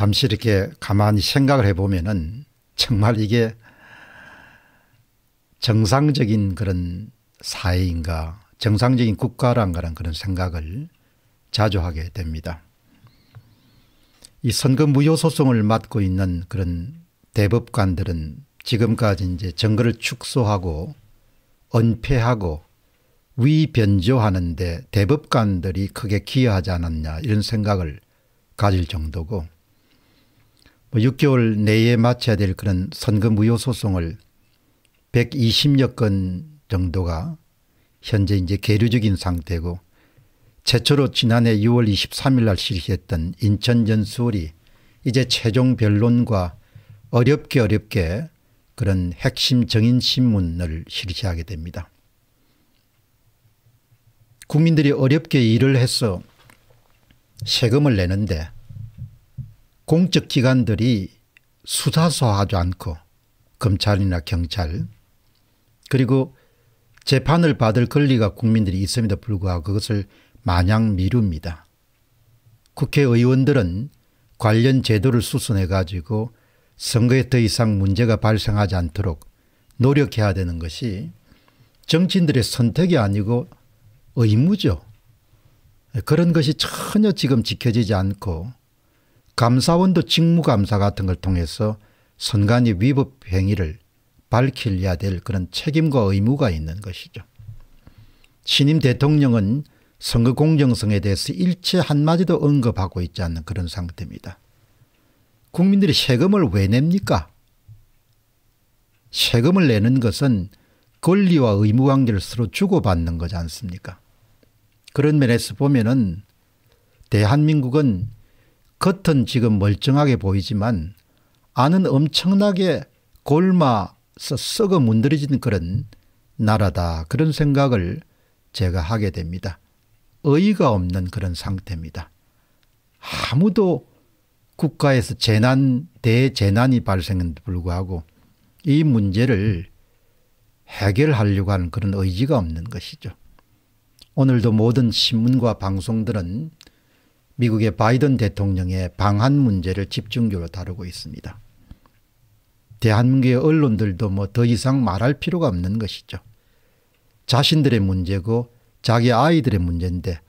잠시 이렇게 가만히 생각을 해보면은 정말 이게 정상적인 그런 사회인가 정상적인 국가란가란 그런 생각을 자주 하게 됩니다. 이 선거 무효 소송을 맡고 있는 그런 대법관들은 지금까지 이제 증거를 축소하고 은폐하고 위변조하는데 대법관들이 크게 기여하지 않았냐 이런 생각을 가질 정도고 뭐 6개월 내에 마쳐야 될 그런 선거 무효 소송을 120여 건 정도가 현재 이제 계류적인 상태고 최초로 지난해 6월 23일 날 실시했던 인천 전수홀이 이제 최종 변론과 어렵게 어렵게 그런 핵심 정인 신문을 실시하게 됩니다. 국민들이 어렵게 일을 해서 세금을 내는데 공적 기관들이 수사소 하지 않고 검찰이나 경찰 그리고 재판을 받을 권리가 국민들이 있음에도 불구하고 그것을 마냥 미룹니다. 국회의원들은 관련 제도를 수선해 가지고 선거에 더 이상 문제가 발생하지 않도록 노력해야 되는 것이 정치인들의 선택이 아니고 의무죠. 그런 것이 전혀 지금 지켜지지 않고 감사원도 직무감사 같은 걸 통해서 선관위 위법 행위를 밝혀야 될 그런 책임과 의무가 있는 것이죠. 신임 대통령은 선거 공정성에 대해서 일체 한마디도 언급하고 있지 않는 그런 상태입니다. 국민들이 세금을 왜 냅니까? 세금을 내는 것은 권리와 의무 관계를 서로 주고받는 거지 않습니까? 그런 면에서 보면은 대한민국은 겉은 지금 멀쩡하게 보이지만 안은 엄청나게 골마서 썩어 문드러진 그런 나라다 그런 생각을 제가 하게 됩니다. 의의가 없는 그런 상태입니다. 아무도 국가에서 재난 대재난이 발생했는데 불구하고 이 문제를 해결하려고 하는 그런 의지가 없는 것이죠. 오늘도 모든 신문과 방송들은 미국의 바이든 대통령의 방한 문제를 집중적으로 다루고 있습니다. 대한민국의 언론들도 뭐 더 이상 말할 필요가 없는 것이죠. 자신들의 문제고 자기 아이들의 문제인데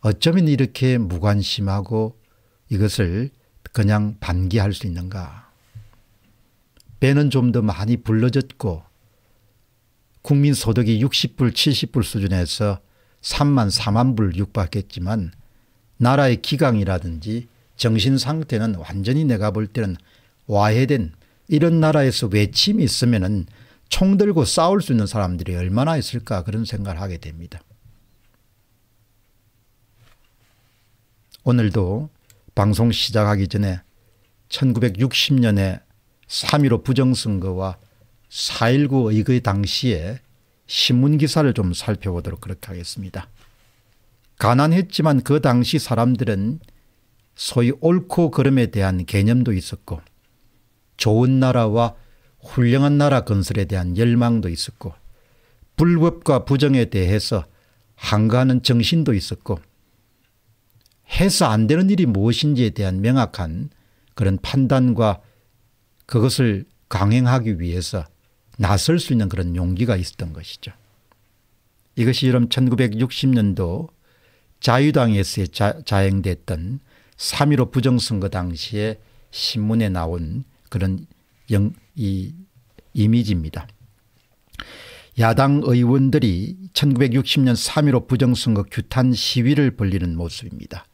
어쩌면 이렇게 무관심하고 이것을 그냥 반기할 수 있는가. 배는 좀 더 많이 불러졌고 국민 소득이 60불 70불 수준에서 3만 4만 불 육박했지만 나라의 기강이라든지 정신 상태는 완전히 내가 볼 때는 와해된 이런 나라에서 외침이 있으면은 총 들고 싸울 수 있는 사람들이 얼마나 있을까 그런 생각을 하게 됩니다. 오늘도 방송 시작하기 전에 1960년에 3.15 부정선거와 4.19 의거의 당시에 신문기사를 좀 살펴보도록 그렇게 하겠습니다. 가난했지만 그 당시 사람들은 소위 옳고 그름에 대한 개념도 있었고 좋은 나라와 훌륭한 나라 건설에 대한 열망도 있었고 불법과 부정에 대해서 한가하는 정신도 있었고 해서 안 되는 일이 무엇인지에 대한 명확한 그런 판단과 그것을 강행하기 위해서 나설 수 있는 그런 용기가 있었던 것이죠. 이것이 여름 1960년도 자유당에서 자, 행됐던 3.15 부정선거 당시에 신문에 나온 그런 영, 이, 이미지입니다. 야당 의원들이 1960년 3.15 부정선거 규탄 시위를 벌리는 모습입니다.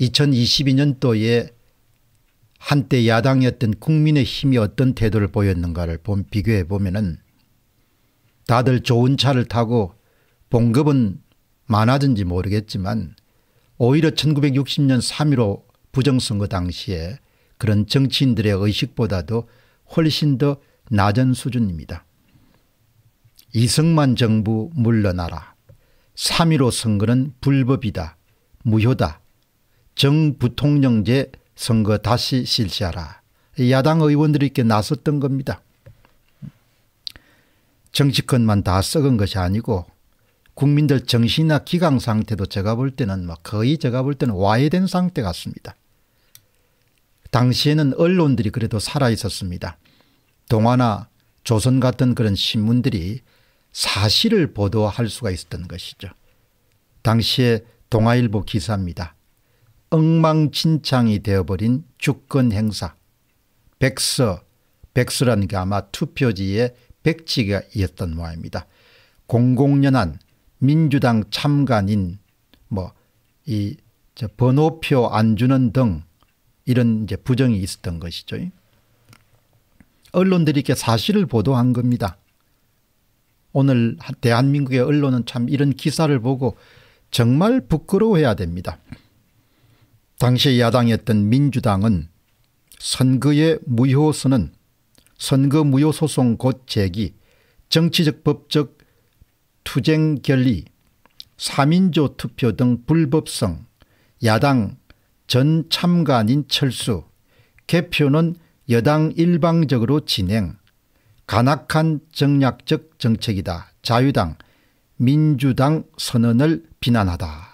2022년도에 한때 야당이었던 국민의힘이 어떤 태도를 보였는가를 비교해 보면 다들 좋은 차를 타고 봉급은 많아진지 모르겠지만 오히려 1960년 3.15 부정선거 당시에 그런 정치인들의 의식보다도 훨씬 더 낮은 수준입니다. 이승만 정부 물러나라. 3.15 선거는 불법이다. 무효다. 정부통령제 선거 다시 실시하라. 야당 의원들이 이렇게 나섰던 겁니다. 정치권만 다 썩은 것이 아니고 국민들 정신이나 기강 상태도 제가 볼 때는 막 뭐 거의 제가 볼 때는 와해된 상태 같습니다. 당시에는 언론들이 그래도 살아 있었습니다. 동화나 조선 같은 그런 신문들이 사실을 보도할 수가 있었던 것이죠. 당시에 동아일보 기사입니다. 엉망진창이 되어버린 주권 행사. 백서, 백서라는 게 아마 투표지의 백지가이었던 모양입니다. 공공연한 민주당 참관인 뭐이 번호표 안 주는 등 이런 이제 부정이 있었던 것이죠. 언론들이 이렇게 사실을 보도한 겁니다. 오늘 대한민국의 언론은 참 이런 기사를 보고 정말 부끄러워해야 됩니다. 당시 야당이었던 민주당은 선거의 무효수는 선거 무효소송 곧 제기, 정치적 법적 투쟁 결리, 3인조 투표 등 불법성, 야당 전 참관인 철수, 개표는 여당 일방적으로 진행, 간악한 정략적 정책이다. 자유당, 민주당 선언을 비난하다.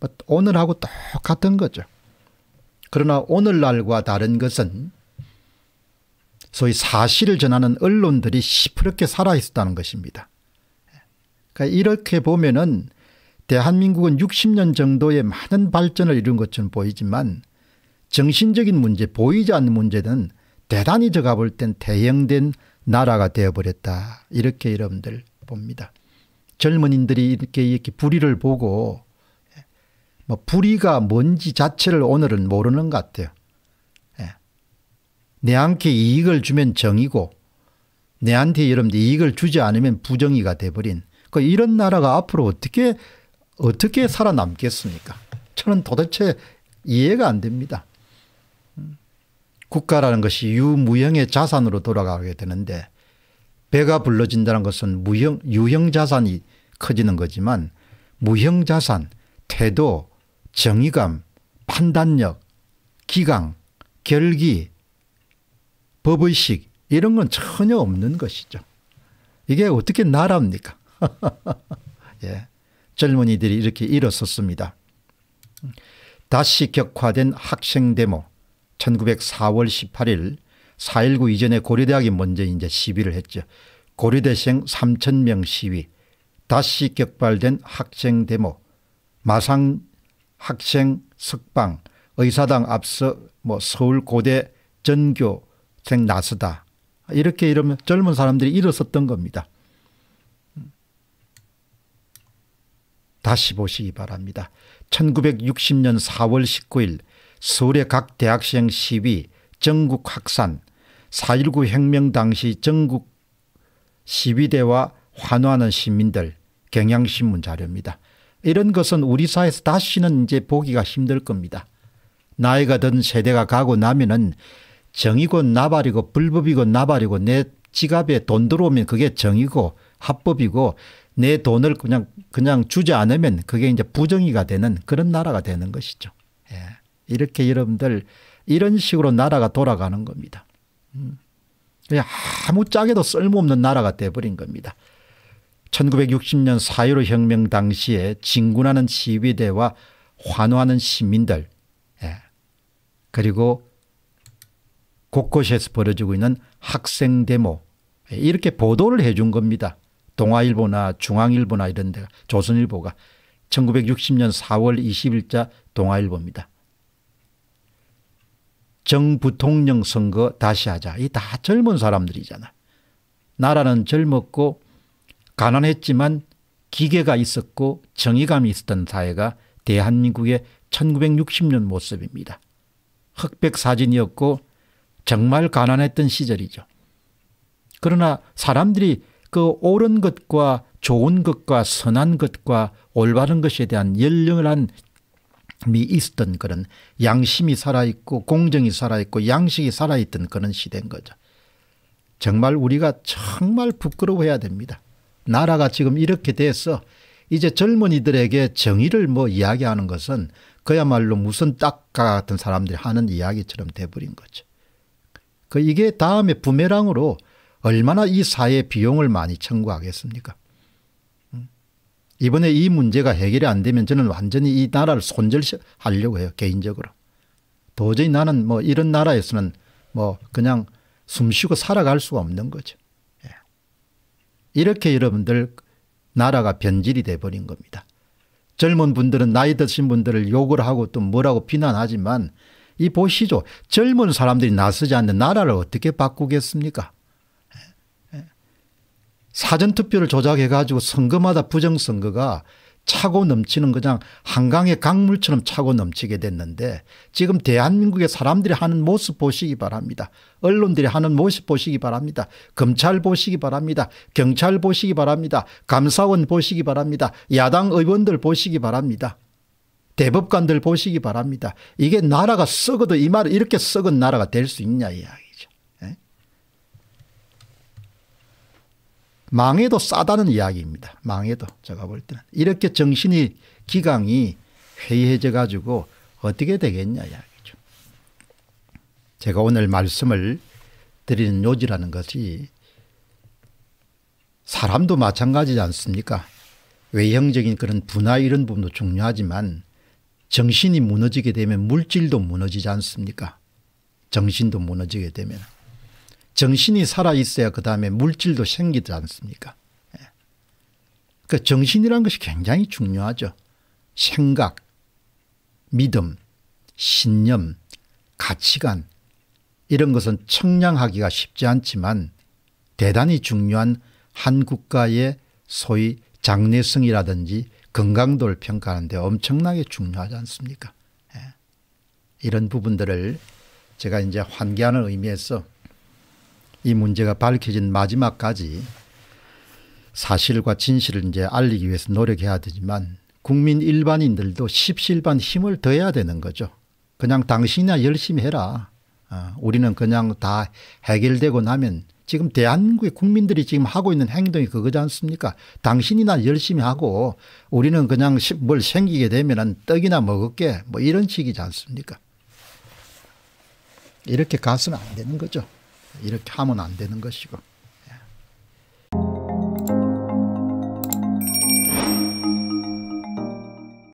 뭐 오늘하고 똑같은 거죠. 그러나 오늘날과 다른 것은 소위 사실을 전하는 언론들이 시퍼렇게 살아있었다는 것입니다. 그러니까 이렇게 보면은 대한민국은 60년 정도의 많은 발전을 이룬 것처럼 보이지만 정신적인 문제 보이지 않는 문제는 대단히 제가 볼 땐 대형된 나라가 되어버렸다 이렇게 여러분들 봅니다. 젊은인들이 이렇게 이렇게 불의를 보고 예, 뭐 불의가 뭔지 자체를 오늘은 모르는 것 같아요. 예. 내한테 이익을 주면 정이고 내한테 여러분들 이익을 주지 않으면 부정의가 돼버린 그 이런 나라가 앞으로 어떻게 어떻게 살아남겠습니까? 저는 도대체 이해가 안 됩니다. 국가라는 것이 유무형의 자산으로 돌아가게 되는데 배가 불러진다는 것은 무형 유형 자산이 커지는 거지만 무형 자산, 태도, 정의감, 판단력, 기강, 결기, 법의식 이런 건 전혀 없는 것이죠. 이게 어떻게 나라입니까? 예. 젊은이들이 이렇게 일어섰습니다. 다시 격화된 학생 데모 1904월 18일 4.19 이전에 고려대학이 먼저 이제 시위를 했죠. 고려대생 3,000명 시위, 다시 격발된 학생 데모, 마상 학생 석방, 의사당 앞서 뭐 서울 고대 전교생 나서다. 이렇게 이러면 젊은 사람들이 일어섰던 겁니다. 다시 보시기 바랍니다. 1960년 4월 19일 서울의 각 대학생 시위 전국 확산 4.19 혁명 당시 전국 시위대와 환호하는 시민들 경향신문 자료입니다. 이런 것은 우리 사회에서 다시는 이제 보기가 힘들 겁니다. 나이가 든 세대가 가고 나면은 정이고 나발이고 불법이고 나발이고 내 지갑에 돈 들어오면 그게 정이고 합법이고 내 돈을 그냥 그냥 주지 않으면 그게 이제 부정의가 되는 그런 나라가 되는 것이죠. 예. 이렇게 여러분들 이런 식으로 나라가 돌아가는 겁니다. 음. 아무 짝에도 쓸모없는 나라가 돼버린 겁니다. 1960년 4.15 혁명 당시에 진군하는 시위대와 환호하는 시민들 예. 그리고 곳곳에서 벌어지고 있는 학생 데모 예. 이렇게 보도를 해준 겁니다. 동아일보나 중앙일보나 이런 데가 조선일보가 1960년 4월 20일자 동아일보입니다. 정부통령 선거 다시 하자. 이 다 젊은 사람들이잖아. 나라는 젊었고 가난했지만 기계가 있었고 정의감이 있었던 사회가 대한민국의 1960년 모습입니다. 흑백 사진이었고 정말 가난했던 시절이죠. 그러나 사람들이 그 옳은 것과 좋은 것과 선한 것과 올바른 것에 대한 열렬한 미 있었던 그런 양심이 살아있고 공정이 살아있고 양식이 살아있던 그런 시대인 거죠. 정말 우리가 정말 부끄러워해야 됩니다. 나라가 지금 이렇게 돼서 이제 젊은이들에게 정의를 뭐 이야기하는 것은 그야말로 무슨 딱가 같은 사람들이 하는 이야기처럼 돼버린 거죠. 그 이게 다음에 부메랑으로 얼마나 이 사회 비용을 많이 청구하겠습니까? 음. 이번에 이 문제가 해결이 안 되면 저는 완전히 이 나라를 손절하려고 해요, 개인적으로. 도저히 나는 뭐 이런 나라에서는 뭐 그냥 숨 쉬고 살아갈 수가 없는 거죠. 예. 이렇게 여러분들 나라가 변질이 돼버린 겁니다. 젊은 분들은 나이 드신 분들을 욕을 하고 또 뭐라고 비난하지만 이 보시죠. 젊은 사람들이 나서지 않는 나라를 어떻게 바꾸겠습니까? 사전투표를 조작해가지고 선거마다 부정선거가 차고 넘치는 그냥 한강의 강물처럼 차고 넘치게 됐는데 지금 대한민국의 사람들이 하는 모습 보시기 바랍니다. 언론들이 하는 모습 보시기 바랍니다. 검찰 보시기 바랍니다. 경찰 보시기 바랍니다. 감사원 보시기 바랍니다. 야당 의원들 보시기 바랍니다. 대법관들 보시기 바랍니다. 이게 나라가 썩어도 이 말을 이렇게 썩은 나라가 될 수 있냐 이야기. 망해도 싸다는 이야기입니다. 망해도 제가 볼 때는. 이렇게 정신이 기강이 회의해져 가지고 어떻게 되겠냐 이야기죠. 제가 오늘 말씀을 드리는 요지라는 것이 사람도 마찬가지지 않습니까? 외형적인 그런 분화 이런 부분도 중요하지만 정신이 무너지게 되면 물질도 무너지지 않습니까? 정신도 무너지게 되면. 정신이 살아 있어야 그 다음에 물질도 생기지 않습니까? 예. 그 정신이란 것이 굉장히 중요하죠. 생각, 믿음, 신념, 가치관 이런 것은 청량하기가 쉽지 않지만 대단히 중요한 한 국가의 소위 장래성이라든지 건강도를 평가하는 데 엄청나게 중요하지 않습니까? 예. 이런 부분들을 제가 이제 환기하는 의미에서 이 문제가 밝혀진 마지막까지 사실과 진실을 이제 알리기 위해서 노력해야 되지만 국민 일반인들도 십실반 힘을 더해야 되는 거죠. 그냥 당신이나 열심히 해라. 어, 우리는 그냥 다 해결되고 나면 지금 대한민국의 국민들이 지금 하고 있는 행동이 그거지 않습니까? 당신이나 열심히 하고 우리는 그냥 뭘 생기게 되면 떡이나 먹을게 뭐 이런 식이지 않습니까? 이렇게 가서는 안 되는 거죠. 이렇게 하면 안 되는 것이고